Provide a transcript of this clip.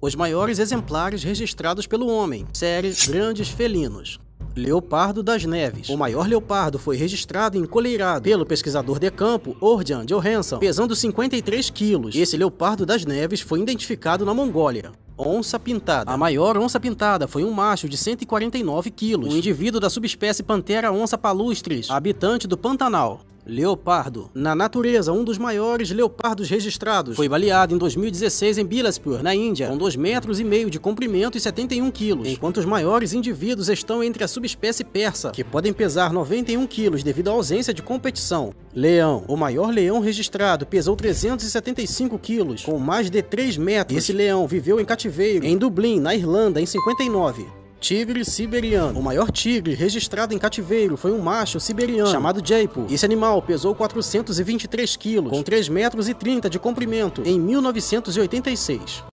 os maiores exemplares registrados pelo homem, série Grandes Felinos. Leopardo das Neves. O maior leopardo foi registrado em Coleirado pelo pesquisador de campo Ordian Johansson, pesando 53 quilos. Esse leopardo das neves foi identificado na Mongólia. Onça pintada. A maior onça pintada foi um macho de 149 quilos, um indivíduo da subespécie Pantera onça palustris, habitante do Pantanal leopardo. Na natureza, um dos maiores leopardos registrados. Foi baleado em 2016 em Bilaspur, na Índia, com 2 metros e meio de comprimento e 71 quilos, enquanto os maiores indivíduos estão entre a subespécie persa, que podem pesar 91 quilos devido à ausência de competição. Leão. O maior leão registrado pesou 375 quilos, com mais de 3 metros. Esse leão viveu em cativeiro em Dublin, na Irlanda, em 59. Tigre siberiano. O maior tigre registrado em cativeiro foi um macho siberiano chamado Jaipur. Esse animal pesou 423 quilos, com 3 metros e 30 de comprimento, em 1986.